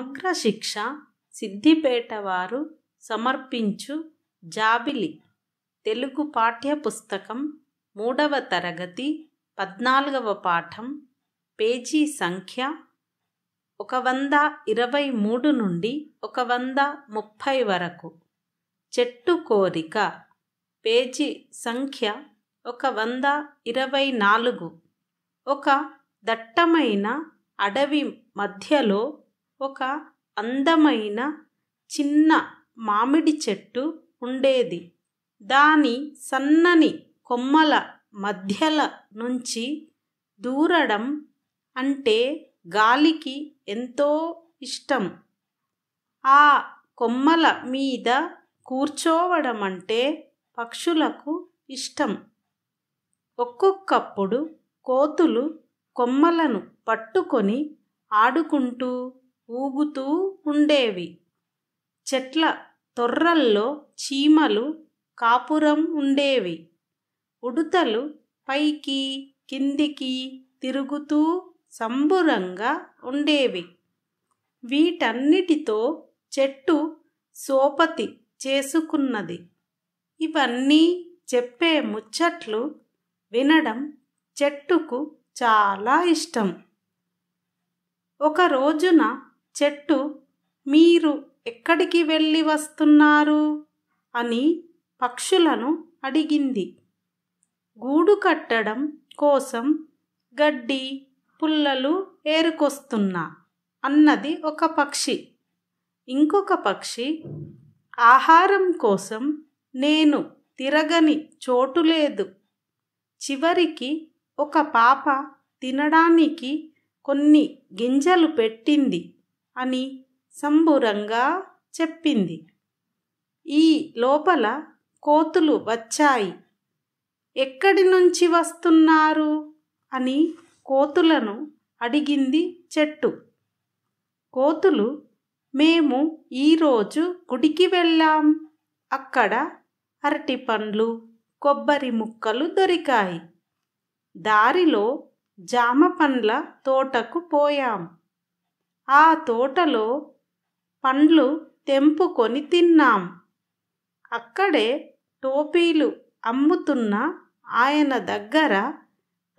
అగ్రశిక్ష సిద్ధిపేట వారు సమర్పించు జాబిలి తెలుగు పాఠ్యపుస్తకం మూడవ తరగతి పద్నాలుగవ పాఠం పేజీ సంఖ్య ఒక వంద ఇరవై మూడు నుండి ఒక వంద ముప్పై వరకు చెట్టు కోరిక పేజీ సంఖ్య ఒక వంద ఇరవై నాలుగు ఒక దట్టమైన అడవి మధ్యలో ఒక అందమైన చిన్న మామిడి చెట్టు ఉండేది దాని సన్నని కొమ్మల మధ్యల నుంచి దూరడం అంటే గాలికి ఎంతో ఇష్టం ఆ కొమ్మల మీద కూర్చోవడం అంటే పక్షులకు ఇష్టం ఒక్కొక్కప్పుడు కోతులు కొమ్మలను పట్టుకొని ఆడుకుంటూ ఊగుతూ ఉండేవి చెట్ల తొర్రల్లో చీమలు కాపురం ఉండేవి ఉడుతలు పైకి కిందికి తిరుగుతూ సంబురంగా ఉండేవి వీటన్నిటితో చెట్టు సోపతి చేసుకున్నది ఇవన్నీ చెప్పే ముచ్చట్లు వినడం చెట్టుకు చాలా ఇష్టం ఒక రోజున చెట్టు మీరు ఎక్కడికి వెళ్ళి వస్తున్నారు అని పక్షులను అడిగింది గూడు కట్టడం కోసం గడ్డి పుల్లలు ఏరుకొస్తున్నా అన్నది ఒక పక్షి ఇంకొక పక్షి ఆహారం కోసం నేను తిరగని చోటు లేదు చివరికి ఒక పాప తినడానికి కొన్ని గింజలు పెట్టింది అని సంబురంగా చెప్పింది ఈ లోపల కోతులు వచ్చాయి ఎక్కడి నుంచి వస్తున్నారు అని కోతులను అడిగింది చెట్టు కోతులు మేము ఈరోజు గుడికి వెళ్ళాం అక్కడ అరటి పండ్లు కొబ్బరి ముక్కలు దొరికాయి దారిలో జామ పండ్ల తోటకు పోయాం ఆ తోటలో పండ్లు తెంపుకొని తిన్నాం అక్కడే టోపీలు అమ్ముతున్న ఆయన దగ్గర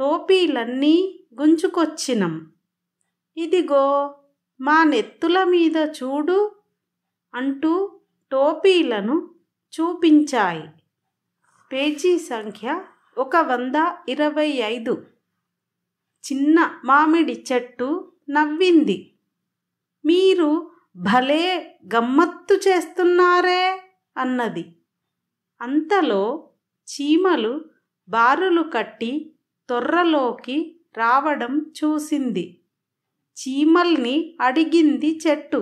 టోపీలన్నీ గుంజుకొచ్చినం ఇదిగో మా నెత్తుల మీద చూడు అంటూ టోపీలను చూపించాయి పేజీ సంఖ్య ఒక వంద ఇరవై ఐదు చిన్న మామిడి చెట్టు నవ్వింది మీరు భలే గమ్మత్తు చేస్తున్నారే అన్నది అంతలో చీమలు బారులు కట్టి తొర్రలోకి రావడం చూసింది చీమల్ని అడిగింది చెట్టు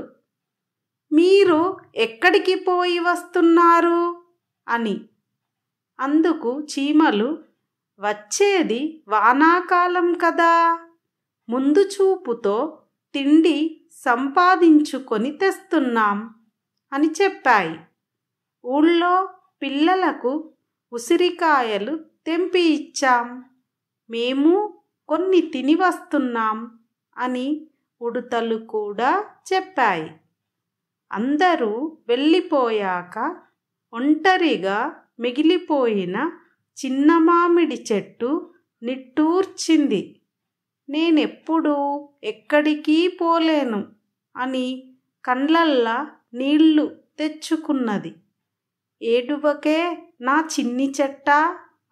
మీరు ఎక్కడికి పోయి వస్తున్నారు అని అందుకు చీమలు వచ్చేది వానాకాలం కదా ముందు చూపుతో తిండి సంపాదించుకొని తెస్తున్నాం అని చెప్పాయి ఊళ్ళో పిల్లలకు ఉసిరికాయలు తెంపి ఇచ్చాం మేము కొన్ని తిని వస్తున్నాం అని ఉడుతలు కూడా చెప్పాయి అందరూ వెళ్ళిపోయాక ఒంటరిగా మిగిలిపోయిన చిన్న మామిడి చెట్టు నిట్టూర్చింది నేనెప్పుడూ ఎక్కడికీ పోలేను అని కండ్లల్లా నీళ్ళు తెచ్చుకున్నది ఏడువకే నా చిన్ని చెట్టా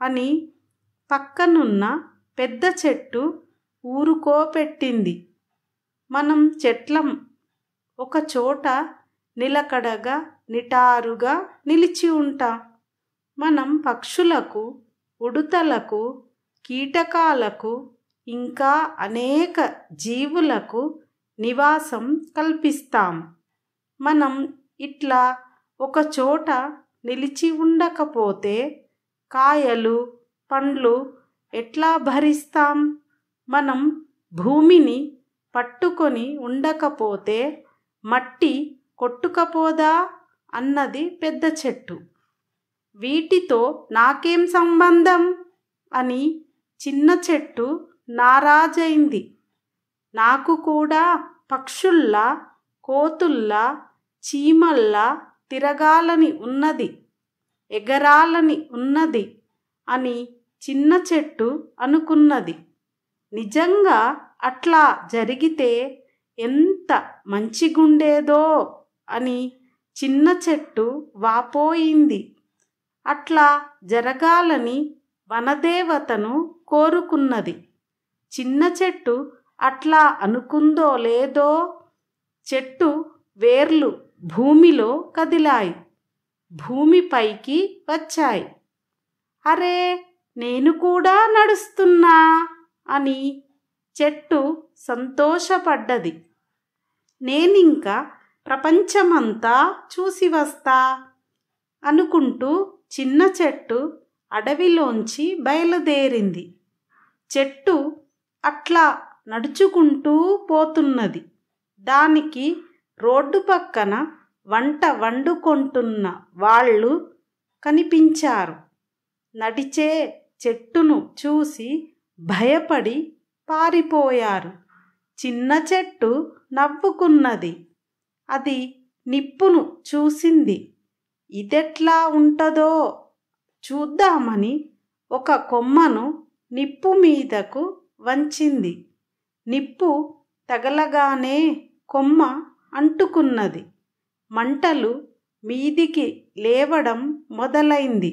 అని పక్కనున్న పెద్ద చెట్టు ఊరుకోపెట్టింది మనం చెట్లం ఒకచోట నిలకడగా నిటారుగా నిలిచి ఉంటాం మనం పక్షులకు ఉడుతలకు కీటకాలకు ఇంకా అనేక జీవులకు నివాసం కల్పిస్తాం మనం ఇట్లా ఒకచోట నిలిచి ఉండకపోతే కాయలు పండ్లు ఎట్లా భరిస్తాం మనం భూమిని పట్టుకొని ఉండకపోతే మట్టి కొట్టుకపోదా అన్నది పెద్ద చెట్టు వీటితో నాకేం సంబంధం అని చిన్న చెట్టు నారాజైంది నాకు కూడా పక్షుల్లా కోతుల్లా చీమల్లా తిరగాలని ఉన్నది ఎగరాలని ఉన్నది అని చిన్న చెట్టు అనుకున్నది నిజంగా అట్లా జరిగితే ఎంత మంచిగుండేదో అని చిన్న చెట్టు వాపోయింది అట్లా జరగాలని వనదేవతను కోరుకున్నది చిన్న చెట్టు అట్లా అనుకుందో లేదో చెట్టు వేర్లు భూమిలో కదిలాయి భూమిపైకి వచ్చాయి అరే నేను కూడా నడుస్తున్నా అని చెట్టు సంతోషపడ్డది నేనింక ప్రపంచమంతా చూసి వస్తా అనుకుంటూ చిన్న చెట్టు అడవిలోంచి బయలుదేరింది చెట్టు అట్లా నడుచుకుంటూ పోతున్నది దానికి రోడ్డు పక్కన వంట వండుకుంటున్న వాళ్ళు కనిపించారు నడిచే చెట్టును చూసి భయపడి పారిపోయారు చిన్న చెట్టు నవ్వుకున్నది అది నిప్పును చూసింది ఇదెట్లా ఉంటదో చూద్దామని ఒక కొమ్మను నిప్పు మీదకు వంచింది నిప్పు తగలగానే కొమ్మ అంటుకున్నది మంటలు మీదికి లేవడం మొదలైంది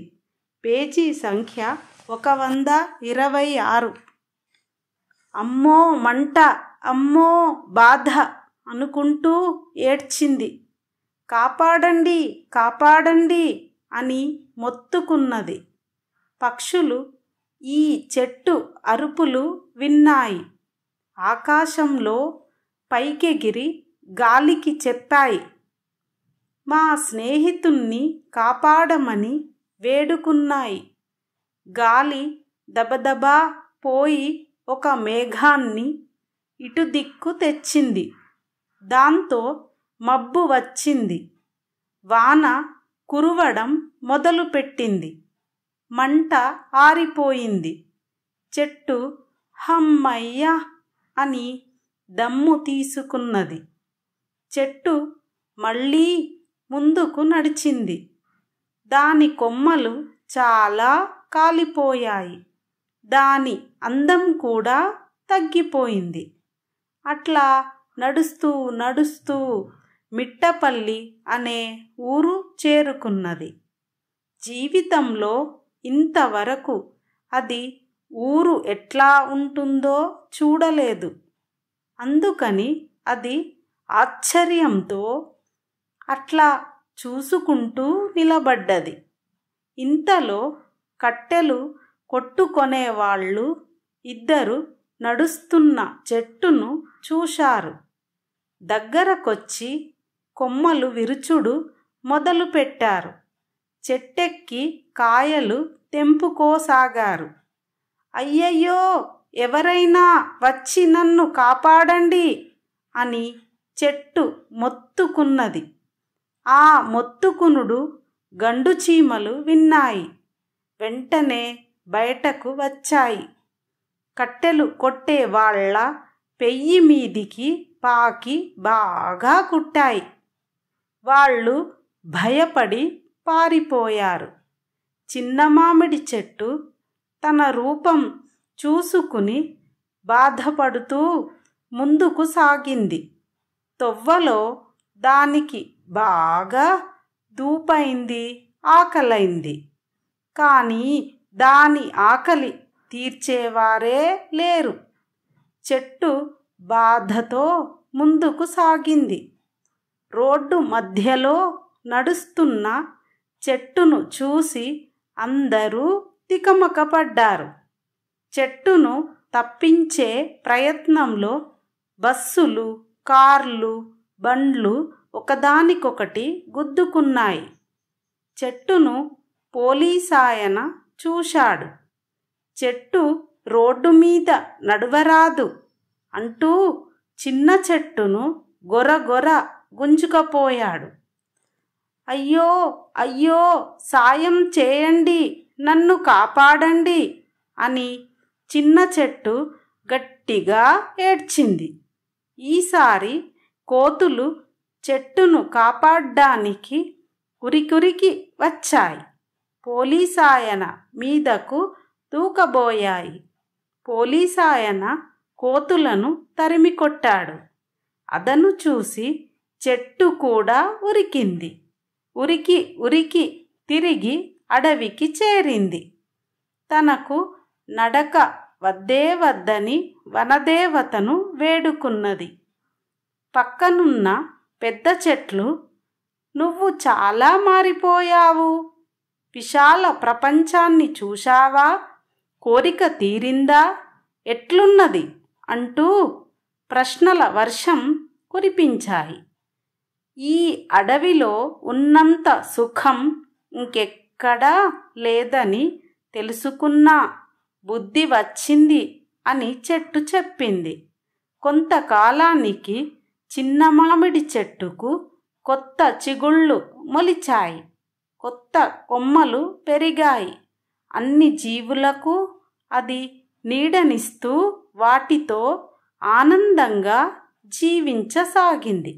పేజీ సంఖ్య ఒక వంద ఇరవై ఆరు అమ్మో మంట అమ్మో బాధ అనుకుంటూ ఏడ్చింది కాపాడండి కాపాడండి అని మొత్తుకున్నది పక్షులు ఈ చెట్టు అరుపులు విన్నాయి ఆకాశంలో పైకెగిరి గాలికి చెప్పాయి మా స్నేహితుణ్ణి కాపాడమని వేడుకున్నాయి గాలి దబదబా పోయి ఒక మేఘాన్ని ఇటు దిక్కు తెచ్చింది దాంతో మబ్బు వచ్చింది వాన కురువడం మొదలుపెట్టింది మంట ఆరిపోయింది చెట్టు హమ్మయ్యా అని దమ్ము తీసుకున్నది చెట్టు మళ్ళీ ముందుకు నడిచింది దాని కొమ్మలు చాలా కాలిపోయాయి దాని అందం కూడా తగ్గిపోయింది అట్లా నడుస్తూ నడుస్తూ మిట్టపల్లి అనే ఊరు చేరుకున్నది జీవితంలో ఇంతవరకు అది ఊరు ఎట్లా ఉంటుందో చూడలేదు అందుకని అది ఆశ్చర్యంతో అట్లా చూసుకుంటూ నిలబడ్డది ఇంతలో కట్టెలు కొట్టుకొనేవాళ్ళు ఇద్దరు నడుస్తున్న చెట్టును చూశారు దగ్గరకొచ్చి కొమ్మలు విరుచుడు మొదలుపెట్టారు చెట్టెక్కి కాయలు తెంపుకోసాగారు అయ్యయ్యో ఎవరైనా వచ్చి నన్ను కాపాడండి అని చెట్టు మొత్తుకున్నది ఆ మొత్తుకునుడు గండుచీమలు విన్నాయి వెంటనే బయటకు వచ్చాయి కట్టెలు కొట్టే వాళ్ళ పెయ్యి మీదికి పాకి బాగా కుట్టాయి వాళ్ళు భయపడి పారిపోయారు చిన్న మామిడి చెట్టు తన రూపం చూసుకుని బాధపడుతూ ముందుకు సాగింది తొవ్వలో దానికి బాగా దూపైంది ఆకలైంది కానీ దాని ఆకలి తీర్చేవారే లేరు చెట్టు బాధతో ముందుకు సాగింది రోడ్డు మధ్యలో నడుస్తున్న చెట్టును చూసి అందరూ తికమకపడ్డారు చెట్టును తప్పించే ప్రయత్నంలో బస్సులు కార్లు బండ్లు ఒకదానికొకటి గుద్దుకున్నాయి చెట్టును పోలీసాయన చూశాడు చెట్టు రోడ్డు మీద నడువరాదు అంటూ చిన్న చెట్టును గొరగొర గుంజుకపోయాడు అయ్యో అయ్యో సాయం చేయండి నన్ను కాపాడండి అని చిన్న చెట్టు గట్టిగా ఏడ్చింది ఈసారి కోతులు చెట్టును కాపాడ్డానికి కురికురికి వచ్చాయి పోలీసాయన మీదకు తూకబోయాయి పోలీసాయన కోతులను తరిమికొట్టాడు అదను చూసి చెట్టు కూడా ఉరికింది ఉరికి ఉరికి తిరిగి అడవికి చేరింది తనకు నడక వద్దే వద్దని వనదేవతను వేడుకున్నది పక్కనున్న పెద్ద చెట్లు నువ్వు చాలా మారిపోయావు విశాల ప్రపంచాన్ని చూశావా కోరిక తీరిందా ఎట్లున్నది అంటూ ప్రశ్నల వర్షం కురిపించాయి ఈ అడవిలో ఉన్నంత సుఖం ఇంకెక్కడా లేదని తెలుసుకున్నా బుద్ధి వచ్చింది అని చెట్టు చెప్పింది కొంతకాలానికి చిన్న మామిడి చెట్టుకు కొత్త చిగుళ్ళు మొలిచాయి కొత్త కొమ్మలు పెరిగాయి అన్ని జీవులకు అది నీడనిస్తూ వాటితో ఆనందంగా జీవించసాగింది